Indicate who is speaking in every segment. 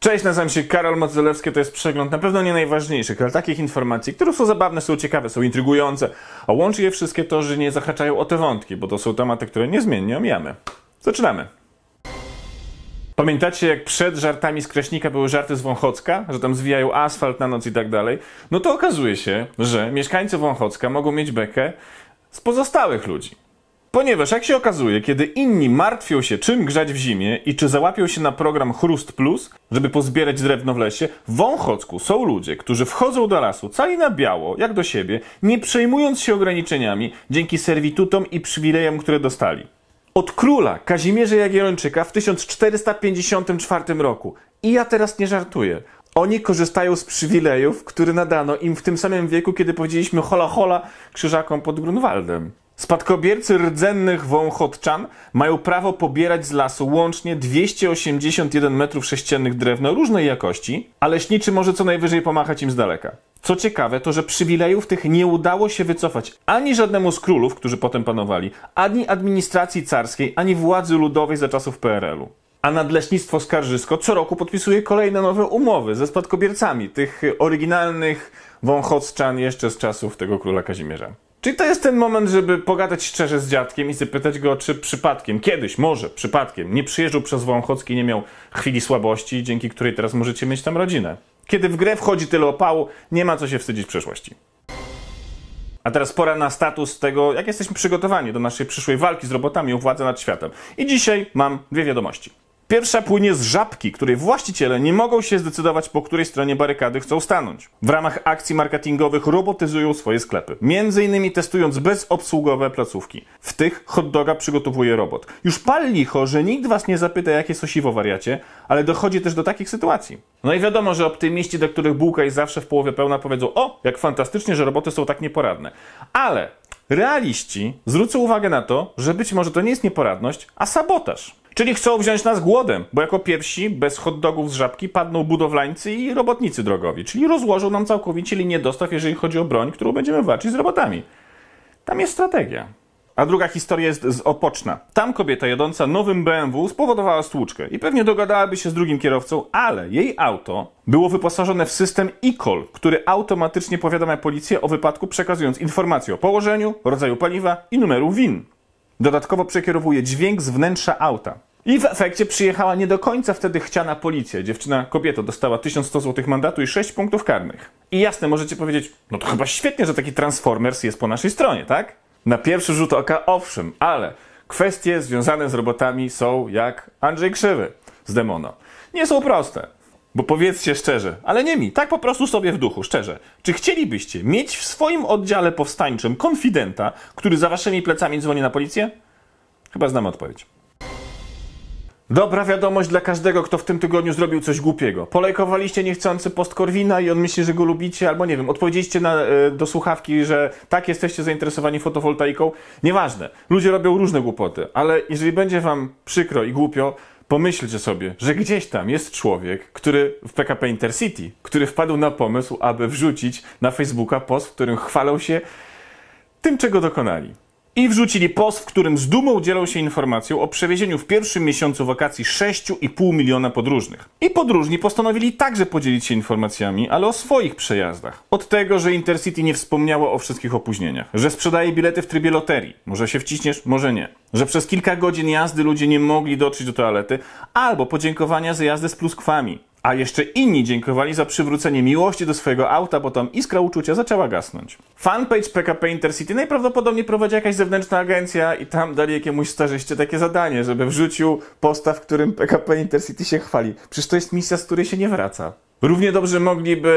Speaker 1: Cześć, nazywam się Karol Modzelewski, to jest przegląd na pewno nie najważniejszych, ale takich informacji, które są zabawne, są ciekawe, są intrygujące, a łączy je wszystkie to, że nie zahaczają o te wątki, bo to są tematy, które niezmiennie omijamy. Zaczynamy! Pamiętacie, jak przed żartami z Kraśnika były żarty z Wąchocka, że tam zwijają asfalt na noc i tak dalej? No to okazuje się, że mieszkańcy Wąchocka mogą mieć bekę z pozostałych ludzi. Ponieważ jak się okazuje, kiedy inni martwią się czym grzać w zimie i czy załapią się na program Chrust Plus, żeby pozbierać drewno w lesie, w Wąchocku są ludzie, którzy wchodzą do lasu cali na biało, jak do siebie, nie przejmując się ograniczeniami dzięki serwitutom i przywilejom, które dostali. Od króla Kazimierza Jagiellończyka w 1454 roku. I ja teraz nie żartuję. Oni korzystają z przywilejów, które nadano im w tym samym wieku, kiedy powiedzieliśmy hola hola krzyżakom pod Grunwaldem. Spadkobiercy rdzennych wąchotczan mają prawo pobierać z lasu łącznie 281 metrów sześciennych drewna różnej jakości, a leśniczy może co najwyżej pomachać im z daleka. Co ciekawe, to że przywilejów tych nie udało się wycofać ani żadnemu z królów, którzy potem panowali, ani administracji carskiej, ani władzy ludowej za czasów PRL-u. A nadleśnictwo Skarżysko co roku podpisuje kolejne nowe umowy ze spadkobiercami tych oryginalnych wąchotczan jeszcze z czasów tego króla Kazimierza. Czyli to jest ten moment, żeby pogadać szczerze z dziadkiem i zapytać go, czy przypadkiem, kiedyś, może przypadkiem, nie przyjeżdżał przez Wąchocki, nie miał chwili słabości, dzięki której teraz możecie mieć tam rodzinę. Kiedy w grę wchodzi tyle opału, nie ma co się wstydzić przeszłości. A teraz pora na status tego, jak jesteśmy przygotowani do naszej przyszłej walki z robotami u władzy nad światem. I dzisiaj mam dwie wiadomości. Pierwsza płynie z żabki, której właściciele nie mogą się zdecydować, po której stronie barykady chcą stanąć. W ramach akcji marketingowych robotyzują swoje sklepy, między innymi testując bezobsługowe placówki. W tych hotdoga przygotowuje robot. Już pal licho, że nikt was nie zapyta, jakie sosiwo wariacie, ale dochodzi też do takich sytuacji. No i wiadomo, że optymiści, do których bułka jest zawsze w połowie pełna, powiedzą: O, jak fantastycznie, że roboty są tak nieporadne. Ale realiści zwrócą uwagę na to, że być może to nie jest nieporadność, a sabotaż. Czyli chcą wziąć nas głodem, bo jako pierwsi bez hotdogów z żabki padną budowlańcy i robotnicy drogowi, czyli rozłożą nam całkowicie linię dostaw, jeżeli chodzi o broń, którą będziemy walczyć z robotami. Tam jest strategia. A druga historia jest opoczna. Tam kobieta jadąca nowym BMW spowodowała stłuczkę i pewnie dogadałaby się z drugim kierowcą, ale jej auto było wyposażone w system e-call, który automatycznie powiadamia policję o wypadku, przekazując informacje o położeniu, rodzaju paliwa i numeru WIN. Dodatkowo przekierowuje dźwięk z wnętrza auta. I w efekcie przyjechała nie do końca wtedy chciana policja. Dziewczyna, kobieta dostała 1100 zł mandatu i 6 punktów karnych. I jasne, możecie powiedzieć, no to chyba świetnie, że taki Transformers jest po naszej stronie, tak? Na pierwszy rzut oka owszem, ale kwestie związane z robotami są jak Andrzej Krzywy z Demono. Nie są proste. Bo powiedzcie szczerze, ale nie mi, tak po prostu sobie w duchu, szczerze. Czy chcielibyście mieć w swoim oddziale powstańczym konfidenta, który za waszymi plecami dzwoni na policję? Chyba znam odpowiedź. Dobra wiadomość dla każdego, kto w tym tygodniu zrobił coś głupiego. Polejkowaliście niechcący post Korwina i on myśli, że go lubicie, albo nie wiem, odpowiedzieliście na, e, do słuchawki, że tak, jesteście zainteresowani fotowoltaiką. Nieważne. Ludzie robią różne głupoty, ale jeżeli będzie wam przykro i głupio, pomyślcie sobie, że gdzieś tam jest człowiek, który w PKP Intercity, który wpadł na pomysł, aby wrzucić na Facebooka post, w którym chwalą się tym, czego dokonali i wrzucili post, w którym z dumą dzielą się informacją o przewiezieniu w pierwszym miesiącu wakacji 6,5 miliona podróżnych. I podróżni postanowili także podzielić się informacjami, ale o swoich przejazdach. Od tego, że Intercity nie wspomniało o wszystkich opóźnieniach, że sprzedaje bilety w trybie loterii, może się wciśniesz, może nie, że przez kilka godzin jazdy ludzie nie mogli dotrzeć do toalety, albo podziękowania za jazdę z pluskwami, a jeszcze inni dziękowali za przywrócenie miłości do swojego auta, bo tam iskra uczucia zaczęła gasnąć. Fanpage PKP Intercity najprawdopodobniej prowadzi jakaś zewnętrzna agencja i tam dali jakiemuś starzyście takie zadanie, żeby wrzucił posta, w którym PKP Intercity się chwali. Przecież to jest misja, z której się nie wraca. Równie dobrze mogliby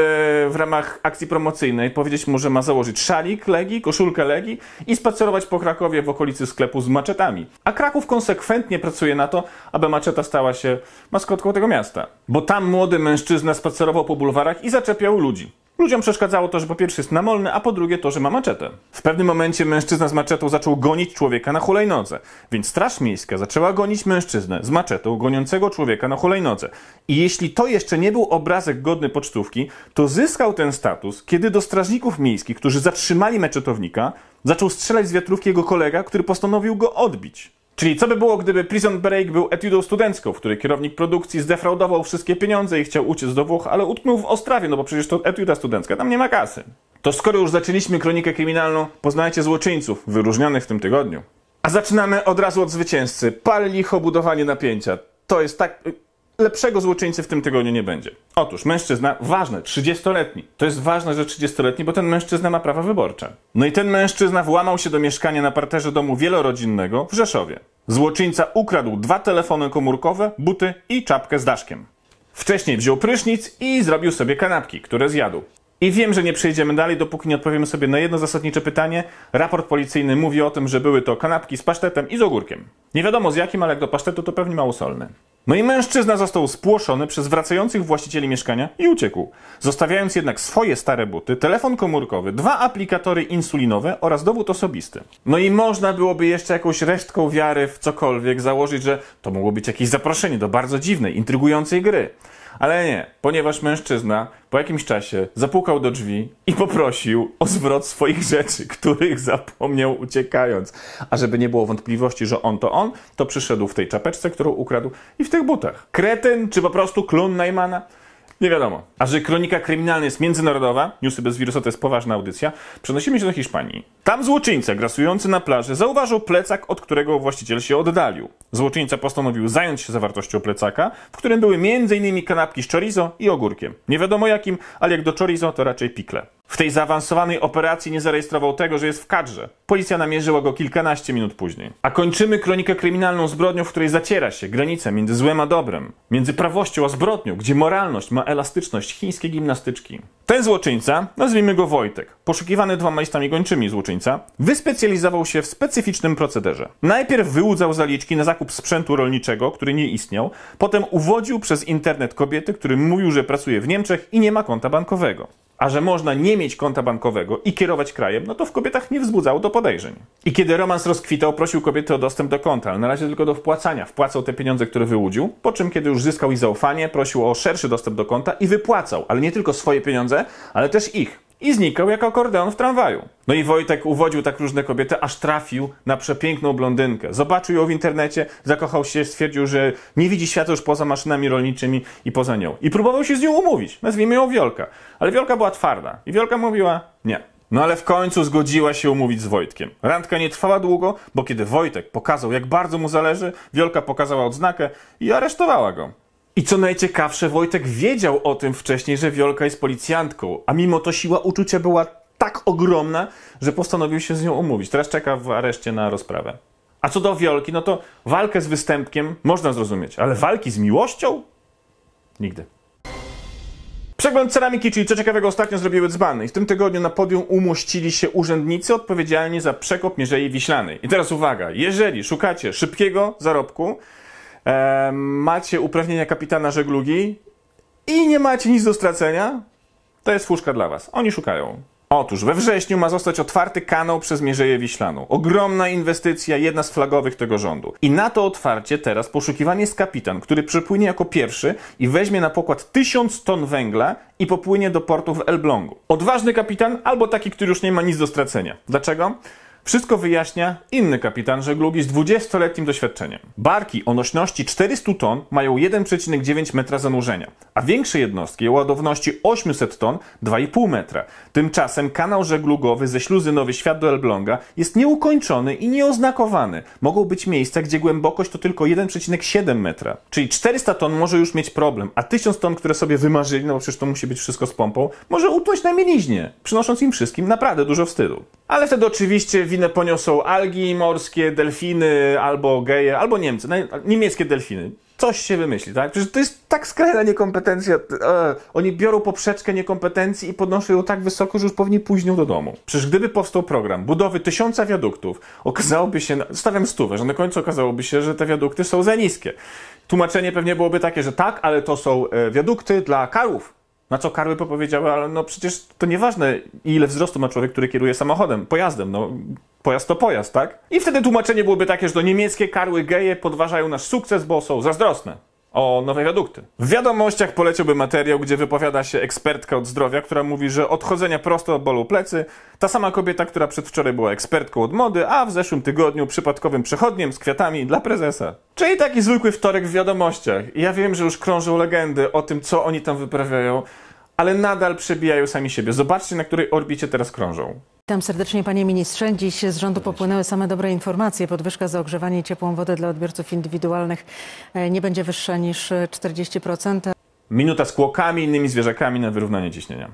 Speaker 1: w ramach akcji promocyjnej powiedzieć mu, że ma założyć szalik Legi, koszulkę Legi i spacerować po Krakowie w okolicy sklepu z maczetami. A Kraków konsekwentnie pracuje na to, aby maczeta stała się maskotką tego miasta. Bo tam młody mężczyzna spacerował po bulwarach i zaczepiał ludzi. Ludziom przeszkadzało to, że po pierwsze jest namolny, a po drugie to, że ma maczetę. W pewnym momencie mężczyzna z maczetą zaczął gonić człowieka na hulajnodze, więc Straż Miejska zaczęła gonić mężczyznę z maczetą goniącego człowieka na hulajnodze. I jeśli to jeszcze nie był obrazek godny pocztówki, to zyskał ten status, kiedy do strażników miejskich, którzy zatrzymali meczetownika, zaczął strzelać z wiatrówki jego kolega, który postanowił go odbić. Czyli co by było, gdyby Prison Break był etudą studencką, w której kierownik produkcji zdefraudował wszystkie pieniądze i chciał uciec do Włoch, ale utknął w Ostrawie, no bo przecież to etuda studencka, tam nie ma kasy. To skoro już zaczęliśmy kronikę kryminalną, poznajcie złoczyńców wyróżnionych w tym tygodniu. A zaczynamy od razu od zwycięzcy. Pal licho budowanie napięcia. To jest tak... Y, lepszego złoczyńcy w tym tygodniu nie będzie. Otóż mężczyzna, ważne, 30-letni. To jest ważne, że 30-letni, bo ten mężczyzna ma prawa wyborcze. No i ten mężczyzna włamał się do mieszkania na parterze domu wielorodzinnego w Rzeszowie. Złoczyńca ukradł dwa telefony komórkowe, buty i czapkę z daszkiem. Wcześniej wziął prysznic i zrobił sobie kanapki, które zjadł. I wiem, że nie przejdziemy dalej, dopóki nie odpowiemy sobie na jedno zasadnicze pytanie. Raport policyjny mówi o tym, że były to kanapki z pasztetem i z ogórkiem. Nie wiadomo z jakim, ale jak do pasztetu to pewnie małosolny. No i mężczyzna został spłoszony przez wracających właścicieli mieszkania i uciekł, zostawiając jednak swoje stare buty, telefon komórkowy, dwa aplikatory insulinowe oraz dowód osobisty. No i można byłoby jeszcze jakąś resztką wiary w cokolwiek założyć, że to mogło być jakieś zaproszenie do bardzo dziwnej, intrygującej gry. Ale nie, ponieważ mężczyzna po jakimś czasie zapukał do drzwi i poprosił o zwrot swoich rzeczy, których zapomniał uciekając. A żeby nie było wątpliwości, że on to on, to przyszedł w tej czapeczce, którą ukradł i w tych butach. Kretyn czy po prostu klun Najmana? Nie wiadomo. A że kronika kryminalna jest międzynarodowa, newsy bez wirusa to jest poważna audycja, przenosimy się do Hiszpanii. Tam złoczyńca grasujący na plaży zauważył plecak, od którego właściciel się oddalił. Złoczyńca postanowił zająć się zawartością plecaka, w którym były m.in. kanapki z chorizo i ogórkiem. Nie wiadomo jakim, ale jak do chorizo to raczej pikle. W tej zaawansowanej operacji nie zarejestrował tego, że jest w kadrze. Policja namierzyła go kilkanaście minut później. A kończymy kronikę kryminalną zbrodnią, w której zaciera się granica między złem a dobrem, między prawością a zbrodnią, gdzie moralność ma elastyczność chińskiej gimnastyczki. Ten złoczyńca, nazwijmy go Wojtek, poszukiwany dwoma listami gończymi złoczyńca, wyspecjalizował się w specyficznym procederze. Najpierw wyłudzał zaliczki na zakup sprzętu rolniczego, który nie istniał, potem uwodził przez internet kobiety, który mówił, że pracuje w Niemczech i nie ma konta bankowego a że można nie mieć konta bankowego i kierować krajem, no to w kobietach nie wzbudzało to podejrzeń. I kiedy romans rozkwitał, prosił kobiety o dostęp do konta, ale na razie tylko do wpłacania. Wpłacał te pieniądze, które wyłudził, po czym kiedy już zyskał ich zaufanie, prosił o szerszy dostęp do konta i wypłacał, ale nie tylko swoje pieniądze, ale też ich i znikał jak akordeon w tramwaju. No i Wojtek uwodził tak różne kobiety, aż trafił na przepiękną blondynkę. Zobaczył ją w internecie, zakochał się, stwierdził, że nie widzi świata już poza maszynami rolniczymi i poza nią. I próbował się z nią umówić. Nazwijmy ją Wiolka. Ale Wiolka była twarda. I Wiolka mówiła nie. No ale w końcu zgodziła się umówić z Wojtkiem. Randka nie trwała długo, bo kiedy Wojtek pokazał, jak bardzo mu zależy, Wiolka pokazała odznakę i aresztowała go. I co najciekawsze, Wojtek wiedział o tym wcześniej, że Wiolka jest policjantką, a mimo to siła uczucia była tak ogromna, że postanowił się z nią umówić. Teraz czeka w areszcie na rozprawę. A co do Wiolki, no to walkę z występkiem można zrozumieć, ale walki z miłością? Nigdy. Przegląd ceramiki, czyli co ciekawego ostatnio zrobiły dzbany. I w tym tygodniu na podium umościli się urzędnicy odpowiedzialni za przekop Mierzei Wiślanej. I teraz uwaga, jeżeli szukacie szybkiego zarobku, e, macie uprawnienia kapitana żeglugi i nie macie nic do stracenia, to jest fuszka dla was. Oni szukają. Otóż we wrześniu ma zostać otwarty kanał przez Mierzeję Wiślaną. Ogromna inwestycja, jedna z flagowych tego rządu. I na to otwarcie teraz poszukiwany jest kapitan, który przypłynie jako pierwszy i weźmie na pokład 1000 ton węgla i popłynie do portu w Elblągu. Odważny kapitan albo taki, który już nie ma nic do stracenia. Dlaczego? Wszystko wyjaśnia inny kapitan żeglugi z 20-letnim doświadczeniem. Barki o nośności 400 ton mają 1,9 metra zanurzenia, a większe jednostki o ładowności 800 ton 2,5 metra. Tymczasem kanał żeglugowy ze śluzy Nowy Świat do Elbląga jest nieukończony i nieoznakowany. Mogą być miejsca, gdzie głębokość to tylko 1,7 metra. Czyli 400 ton może już mieć problem, a 1000 ton, które sobie wymarzyli, no bo przecież to musi być wszystko z pompą, może utonąć na mieliźnie, przynosząc im wszystkim naprawdę dużo wstydu ale wtedy oczywiście winę poniosą algi morskie, delfiny, albo geje, albo Niemcy, niemieckie delfiny. Coś się wymyśli, tak? Przecież to jest tak skrajna niekompetencja. Eee, oni biorą poprzeczkę niekompetencji i podnoszą ją tak wysoko, że już powinni pójść nią do domu. Przecież gdyby powstał program budowy tysiąca wiaduktów, okazałoby się, no, stawiam stówę, że na końcu okazałoby się, że te wiadukty są za niskie. Tłumaczenie pewnie byłoby takie, że tak, ale to są e, wiadukty dla karów na co Karły powiedziały, ale no przecież to nieważne, ile wzrostu ma człowiek, który kieruje samochodem, pojazdem, no pojazd to pojazd, tak? I wtedy tłumaczenie byłoby takie, że do niemieckie karły geje podważają nasz sukces, bo są zazdrosne. O nowe wiadukty. W wiadomościach poleciłby materiał, gdzie wypowiada się ekspertka od zdrowia, która mówi, że odchodzenia prosto od bolu plecy, ta sama kobieta, która przedwczoraj była ekspertką od mody, a w zeszłym tygodniu przypadkowym przechodniem z kwiatami dla prezesa. Czyli taki zwykły wtorek w wiadomościach. I ja wiem, że już krążą legendy o tym, co oni tam wyprawiają, ale nadal przebijają sami siebie. Zobaczcie, na której orbicie teraz krążą. Witam serdecznie panie ministrze. Dziś z rządu popłynęły same dobre informacje. Podwyżka za ogrzewanie i ciepłą wodę dla odbiorców indywidualnych e, nie będzie wyższa niż 40%. Minuta z kłokami, innymi zwierzakami na wyrównanie ciśnienia.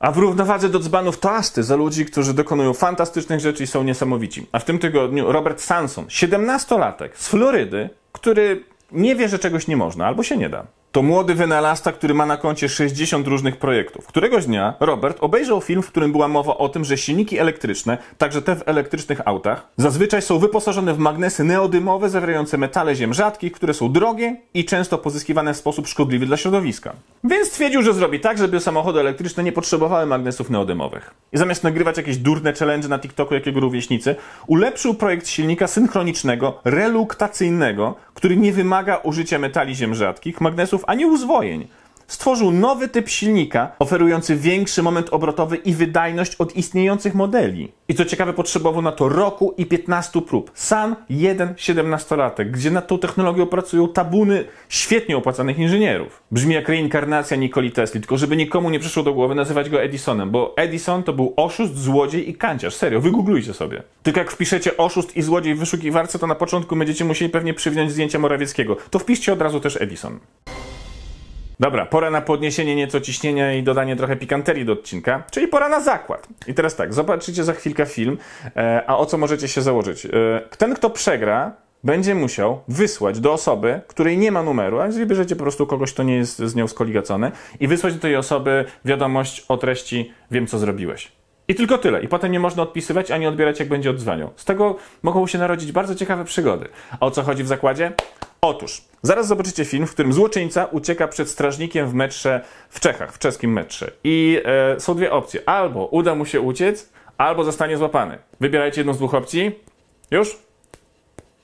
Speaker 1: A w równowadze do dzbanów toasty za ludzi, którzy dokonują fantastycznych rzeczy i są niesamowici. A w tym tygodniu Robert Sanson, 17-latek z Florydy, który nie wie, że czegoś nie można albo się nie da. To młody wynalazca, który ma na koncie 60 różnych projektów. Któregoś dnia Robert obejrzał film, w którym była mowa o tym, że silniki elektryczne, także te w elektrycznych autach, zazwyczaj są wyposażone w magnesy neodymowe zawierające metale ziem rzadkich, które są drogie i często pozyskiwane w sposób szkodliwy dla środowiska. Więc stwierdził, że zrobi tak, żeby samochody elektryczne nie potrzebowały magnesów neodymowych. I zamiast nagrywać jakieś durne challenge na TikToku jakiego rówieśnicy, ulepszył projekt silnika synchronicznego, reluktacyjnego, który nie wymaga użycia metali ziem rzadkich, magnesów a nie uzwojeń. Stworzył nowy typ silnika, oferujący większy moment obrotowy i wydajność od istniejących modeli. I co ciekawe, potrzebował na to roku i 15 prób. Sam jeden 17-latek, gdzie nad tą technologią pracują tabuny świetnie opłacanych inżynierów. Brzmi jak reinkarnacja Nikoli Tesli, tylko żeby nikomu nie przyszło do głowy nazywać go Edisonem, bo Edison to był oszust, złodziej i kanciarz. Serio, wygooglujcie sobie. Tylko jak wpiszecie oszust i złodziej w wyszukiwarce, to na początku będziecie musieli pewnie przywinąć zdjęcia Morawieckiego. To wpiszcie od razu też Edison. Dobra, pora na podniesienie nieco ciśnienia i dodanie trochę pikanterii do odcinka, czyli pora na zakład. I teraz tak, zobaczycie za chwilkę film, e, a o co możecie się założyć? E, ten, kto przegra, będzie musiał wysłać do osoby, której nie ma numeru, a jeżeli bierzecie po prostu kogoś, kto nie jest z nią skoligacony, i wysłać do tej osoby wiadomość o treści wiem, co zrobiłeś. I tylko tyle. I potem nie można odpisywać ani odbierać, jak będzie odzwaniał. Z tego mogą się narodzić bardzo ciekawe przygody. A o co chodzi w zakładzie? Otóż, zaraz zobaczycie film, w którym złoczyńca ucieka przed strażnikiem w metrze w Czechach, w czeskim metrze. I e, są dwie opcje. Albo uda mu się uciec, albo zostanie złapany. Wybierajcie jedną z dwóch opcji. Już?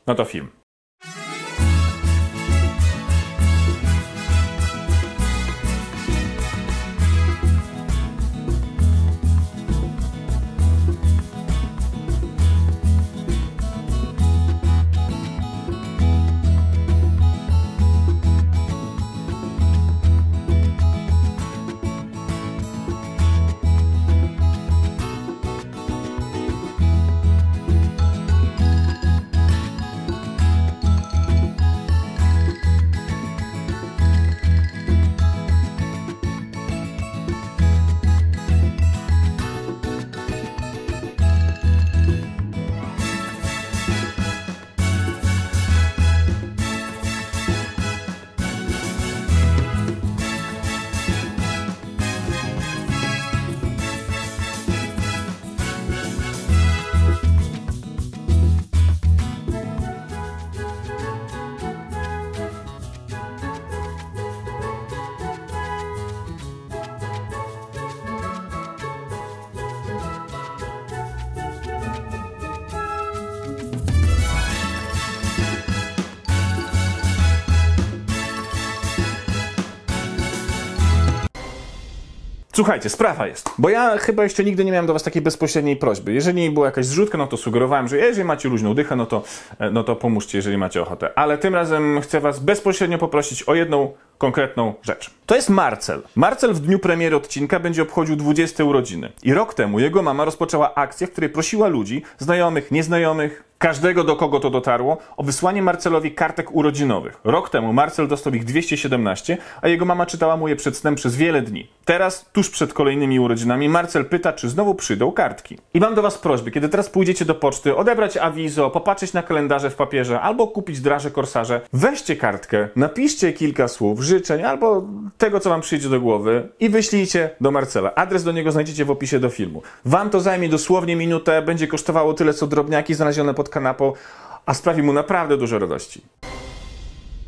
Speaker 1: No to film. Słuchajcie, sprawa jest, bo ja chyba jeszcze nigdy nie miałem do Was takiej bezpośredniej prośby. Jeżeli była jakaś zrzutka, no to sugerowałem, że jeżeli macie luźną dychę, no to, e, no to pomóżcie, jeżeli macie ochotę. Ale tym razem chcę Was bezpośrednio poprosić o jedną konkretną rzecz. To jest Marcel. Marcel w dniu premiery odcinka będzie obchodził 20 urodziny. I rok temu jego mama rozpoczęła akcję, w której prosiła ludzi, znajomych, nieznajomych, każdego, do kogo to dotarło, o wysłanie Marcelowi kartek urodzinowych. Rok temu Marcel dostał ich 217, a jego mama czytała mu je przed snem przez wiele dni. Teraz, tuż przed kolejnymi urodzinami, Marcel pyta, czy znowu przyjdą kartki. I mam do Was prośby, kiedy teraz pójdziecie do poczty, odebrać awizo, popatrzeć na kalendarze w papierze albo kupić draże korsarze, weźcie kartkę, napiszcie kilka słów, życzeń albo tego, co Wam przyjdzie do głowy i wyślijcie do Marcela. Adres do niego znajdziecie w opisie do filmu. Wam to zajmie dosłownie minutę, będzie kosztowało tyle, co drobniaki znalezione po pod kanapą, a sprawi mu naprawdę dużo radości.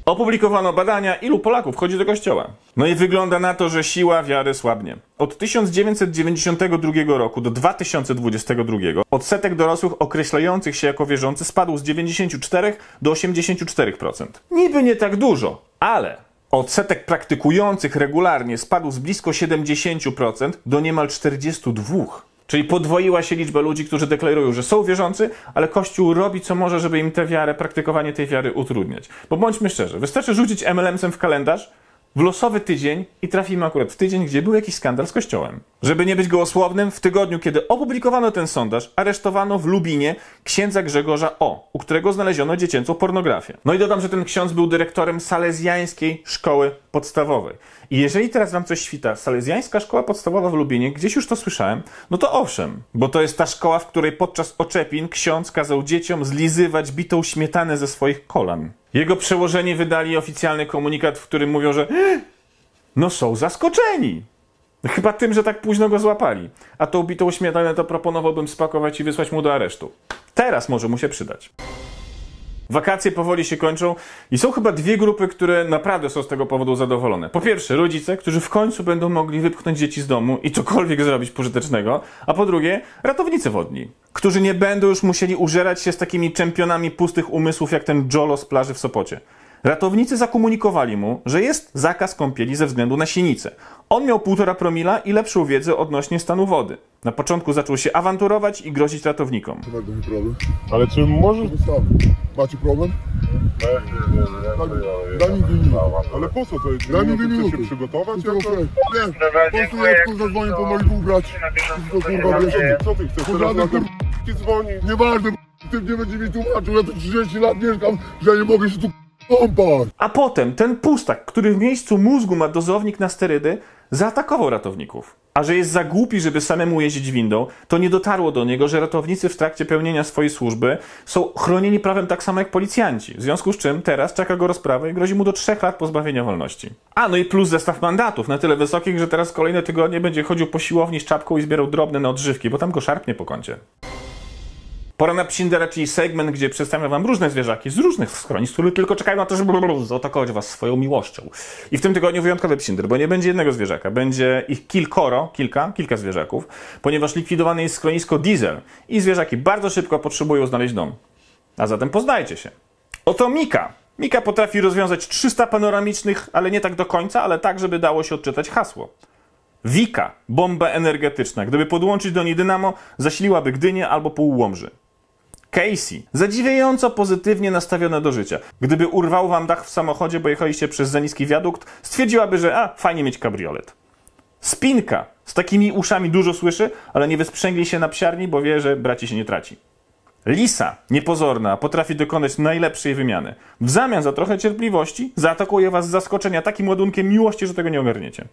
Speaker 1: Opublikowano badania, ilu Polaków chodzi do kościoła. No i wygląda na to, że siła wiary słabnie. Od 1992 roku do 2022 odsetek dorosłych określających się jako wierzący spadł z 94 do 84%. Niby nie tak dużo, ale odsetek praktykujących regularnie spadł z blisko 70% do niemal 42%. Czyli podwoiła się liczba ludzi, którzy deklarują, że są wierzący, ale Kościół robi co może, żeby im tę wiarę, praktykowanie tej wiary utrudniać. Bo bądźmy szczerzy, wystarczy rzucić mlm sem w kalendarz, w losowy tydzień i trafimy akurat w tydzień, gdzie był jakiś skandal z kościołem. Żeby nie być gołosłownym, w tygodniu, kiedy opublikowano ten sondaż, aresztowano w Lubinie księdza Grzegorza O, u którego znaleziono dziecięcą pornografię. No i dodam, że ten ksiądz był dyrektorem salezjańskiej szkoły podstawowej. I jeżeli teraz wam coś świta, Salezjańska Szkoła Podstawowa w Lubinie, gdzieś już to słyszałem, no to owszem, bo to jest ta szkoła, w której podczas oczepin ksiądz kazał dzieciom zlizywać bitą śmietanę ze swoich kolan. Jego przełożenie wydali oficjalny komunikat, w którym mówią, że no są zaskoczeni. Chyba tym, że tak późno go złapali. A tą bitą śmietanę to proponowałbym spakować i wysłać mu do aresztu. Teraz może mu się przydać. Wakacje powoli się kończą i są chyba dwie grupy, które naprawdę są z tego powodu zadowolone. Po pierwsze, rodzice, którzy w końcu będą mogli wypchnąć dzieci z domu i cokolwiek zrobić pożytecznego, a po drugie, ratownicy wodni, którzy nie będą już musieli użerać się z takimi czempionami pustych umysłów jak ten Jolo z plaży w Sopocie. Ratownicy zakomunikowali mu, że jest zakaz kąpieli ze względu na sinicę. On miał półtora promila i lepszą wiedzę odnośnie stanu wody. Na początku zaczął się awanturować i grozić ratownikom. Tak, będzie problem. Ale czy może... Macie problem? Daj mi dwie minuty. Ale po co to jest? Daj mi dwie minuty. się przygotować? Ja to... Nie, po prostu ja tylko zadzwonię po moich dwóch braci. To kurwa wiesz. Co ty chcesz? Teraz na kur... ci dzwoni. Nieważne, ty nie będzie mi tłumaczył. Ja tu 30 lat mieszkam, że ja nie mogę się tu kąpać. A potem ten pustak, który w miejscu mózgu ma dozownik na sterydy, zaatakował ratowników. A że jest za głupi, żeby samemu jeździć windą, to nie dotarło do niego, że ratownicy w trakcie pełnienia swojej służby są chronieni prawem tak samo jak policjanci. W związku z czym teraz czeka go rozprawa i grozi mu do trzech lat pozbawienia wolności. A no i plus zestaw mandatów na tyle wysokich, że teraz kolejne tygodnie będzie chodził po siłowni z czapką i zbierał drobne na odżywki, bo tam go szarpnie po kącie. Pora na Psindera, czyli segment, gdzie przedstawiam wam różne zwierzaki z różnych schronisk, które tylko czekają na to, żeby zaatakować was swoją miłością. I w tym tygodniu wyjątkowy Psinder, bo nie będzie jednego zwierzaka, będzie ich kilkoro, kilka, kilka zwierzaków, ponieważ likwidowane jest schronisko Diesel i zwierzaki bardzo szybko potrzebują znaleźć dom. A zatem poznajcie się. Oto Mika. Mika potrafi rozwiązać 300 panoramicznych, ale nie tak do końca, ale tak, żeby dało się odczytać hasło. Wika, bomba energetyczna. Gdyby podłączyć do niej dynamo, zasiliłaby Gdynię albo pół Łomży. Casey. Zadziwiająco pozytywnie nastawiona do życia. Gdyby urwał wam dach w samochodzie, bo jechaliście przez za niski wiadukt, stwierdziłaby, że a, fajnie mieć kabriolet. Spinka z takimi uszami dużo słyszy, ale nie wysprzęgli się na psiarni, bo wie, że braci się nie traci. Lisa, niepozorna, potrafi dokonać najlepszej wymiany. W zamian za trochę cierpliwości zaatakuje was z zaskoczenia takim ładunkiem miłości, że tego nie ogarniecie.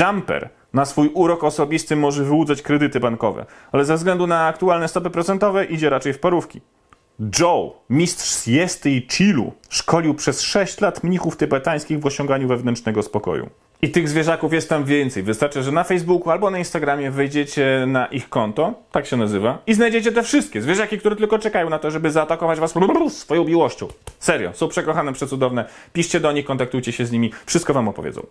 Speaker 1: Jumper na swój urok osobisty może wyłudzać kredyty bankowe, ale ze względu na aktualne stopy procentowe idzie raczej w parówki. Joe, mistrz siesty i chillu, szkolił przez 6 lat mnichów tybetańskich w osiąganiu wewnętrznego spokoju. I tych zwierzaków jest tam więcej. Wystarczy, że na Facebooku albo na Instagramie wejdziecie na ich konto, tak się nazywa, i znajdziecie te wszystkie zwierzaki, które tylko czekają na to, żeby zaatakować was swoją miłością. Serio, są przekochane, przecudowne. Piszcie do nich, kontaktujcie się z nimi, wszystko wam opowiedzą.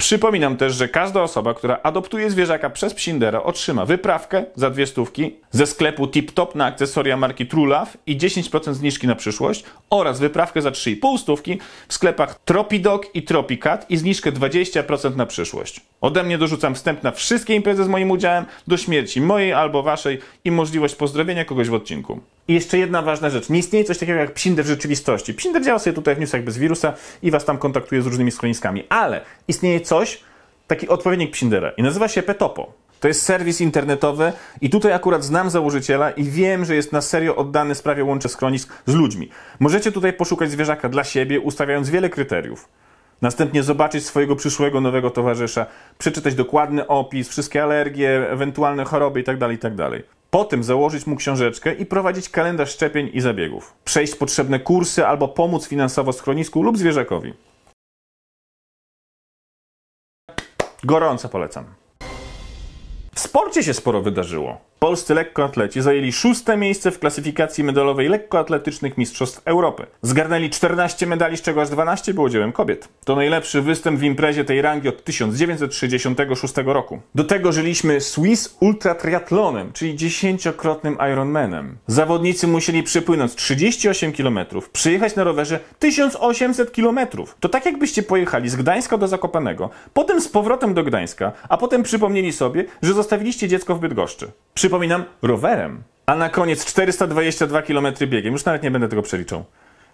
Speaker 1: Przypominam też, że każda osoba, która adoptuje zwierzaka przez Psindera, otrzyma wyprawkę za dwie stówki ze sklepu Tip Top na akcesoria marki Trulaw i 10% zniżki na przyszłość oraz wyprawkę za 3,5 stówki w sklepach Tropidog i Tropicat i zniżkę 20% na przyszłość. Ode mnie dorzucam wstęp na wszystkie imprezy z moim udziałem do śmierci mojej albo waszej i możliwość pozdrowienia kogoś w odcinku. I jeszcze jedna ważna rzecz. Nie istnieje coś takiego jak Psinder w rzeczywistości. Psinder działa sobie tutaj w newsach bez wirusa i was tam kontaktuje z różnymi schroniskami, ale istnieje coś, taki odpowiednik Psindera i nazywa się Petopo. To jest serwis internetowy i tutaj akurat znam założyciela i wiem, że jest na serio oddany sprawie łącze schronisk z ludźmi. Możecie tutaj poszukać zwierzaka dla siebie, ustawiając wiele kryteriów. Następnie zobaczyć swojego przyszłego nowego towarzysza, przeczytać dokładny opis, wszystkie alergie, ewentualne choroby itd. Tak itd. Tak Potem założyć mu książeczkę i prowadzić kalendarz szczepień i zabiegów. Przejść potrzebne kursy albo pomóc finansowo schronisku lub zwierzakowi. Gorąco polecam. W sporcie się sporo wydarzyło. Polscy lekkoatleci zajęli szóste miejsce w klasyfikacji medalowej lekkoatletycznych Mistrzostw Europy. Zgarnęli 14 medali, z czego aż 12 było dziełem kobiet. To najlepszy występ w imprezie tej rangi od 1966 roku. Do tego żyliśmy Swiss Ultra Triathlonem, czyli dziesięciokrotnym Ironmanem. Zawodnicy musieli przepłynąć 38 km, przyjechać na rowerze 1800 km. To tak jakbyście pojechali z Gdańska do Zakopanego, potem z powrotem do Gdańska, a potem przypomnieli sobie, że zostawiliście dziecko w Bydgoszczy. Przy Przypominam, rowerem. A na koniec 422 km biegiem. Już nawet nie będę tego przeliczał.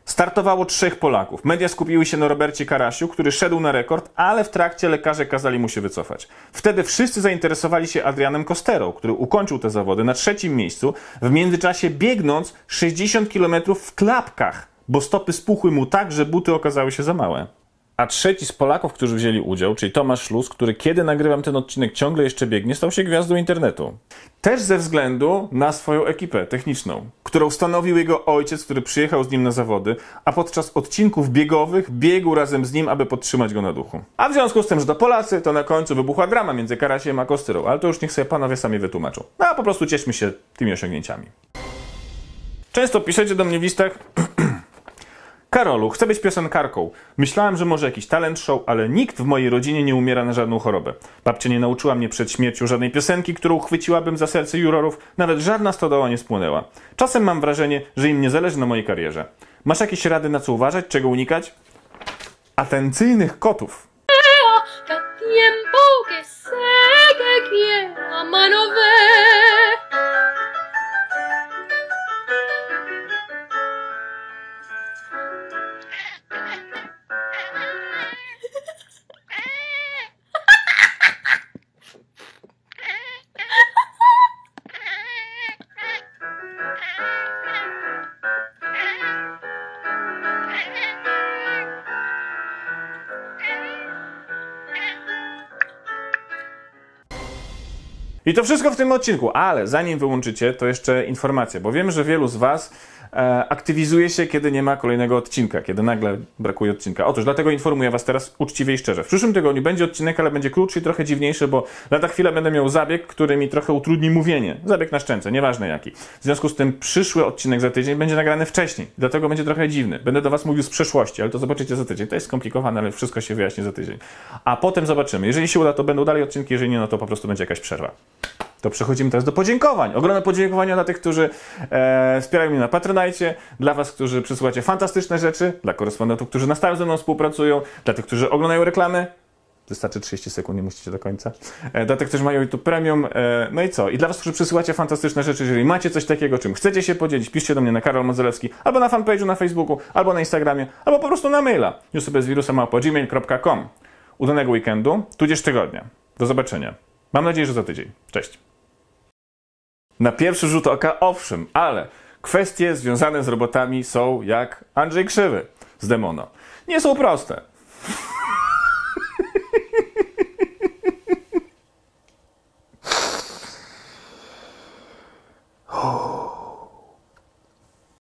Speaker 1: Startowało trzech Polaków. Media skupiły się na Robercie Karasiu, który szedł na rekord, ale w trakcie lekarze kazali mu się wycofać. Wtedy wszyscy zainteresowali się Adrianem Kosterą, który ukończył te zawody na trzecim miejscu, w międzyczasie biegnąc 60 km w klapkach, bo stopy spuchły mu tak, że buty okazały się za małe. A trzeci z Polaków, którzy wzięli udział, czyli Tomasz Luz, który kiedy nagrywam ten odcinek ciągle jeszcze biegnie, stał się gwiazdą internetu. Też ze względu na swoją ekipę techniczną, którą stanowił jego ojciec, który przyjechał z nim na zawody, a podczas odcinków biegowych biegł razem z nim, aby podtrzymać go na duchu. A w związku z tym, że to Polacy, to na końcu wybuchła drama między Karasiem a Kostyrą, ale to już niech sobie panowie sami wytłumaczą. No, a po prostu cieszmy się tymi osiągnięciami. Często piszecie do mnie w listach, Karolu, chcę być piosenkarką. Myślałem, że może jakiś talent show, ale nikt w mojej rodzinie nie umiera na żadną chorobę. Babcia nie nauczyła mnie przed śmiercią żadnej piosenki, którą chwyciłabym za serce jurorów, nawet żadna stodoła nie spłonęła. Czasem mam wrażenie, że im nie zależy na mojej karierze. Masz jakieś rady na co uważać, czego unikać? Atencyjnych kotów. Tiempo que sé que quiero I to wszystko w tym odcinku, ale zanim wyłączycie, to jeszcze informacja, bo wiem, że wielu z Was E, aktywizuje się, kiedy nie ma kolejnego odcinka, kiedy nagle brakuje odcinka. Otóż dlatego informuję Was teraz uczciwie i szczerze. W przyszłym tygodniu będzie odcinek, ale będzie krótszy i trochę dziwniejszy, bo lada chwilę będę miał zabieg, który mi trochę utrudni mówienie. Zabieg na szczęce, nieważne jaki. W związku z tym przyszły odcinek za tydzień będzie nagrany wcześniej, dlatego będzie trochę dziwny. Będę do Was mówił z przeszłości, ale to zobaczycie za tydzień. To jest skomplikowane, ale wszystko się wyjaśni za tydzień. A potem zobaczymy. Jeżeli się uda, to będą dalej odcinki, jeżeli nie, no to po prostu będzie jakaś przerwa to przechodzimy teraz do podziękowań. Ogromne podziękowania dla tych, którzy e, wspierają mnie na Patronite, dla Was, którzy przysyłacie fantastyczne rzeczy, dla korespondentów, którzy na stałe ze mną współpracują, dla tych, którzy oglądają reklamy. Wystarczy 30 sekund, nie musicie do końca. E, dla tych, którzy mają YouTube Premium. E, no i co? I dla Was, którzy przysyłacie fantastyczne rzeczy, jeżeli macie coś takiego, czym chcecie się podzielić, piszcie do mnie na Karol Modzelewski, albo na fanpage'u na Facebooku, albo na Instagramie, albo po prostu na maila. Już sobie Udanego weekendu, tudzież tygodnia. Do zobaczenia. Mam nadzieję, że za tydzień. Cześć. Na pierwszy rzut oka owszem, ale kwestie związane z robotami są jak Andrzej Krzywy z Demono. Nie są proste. oh.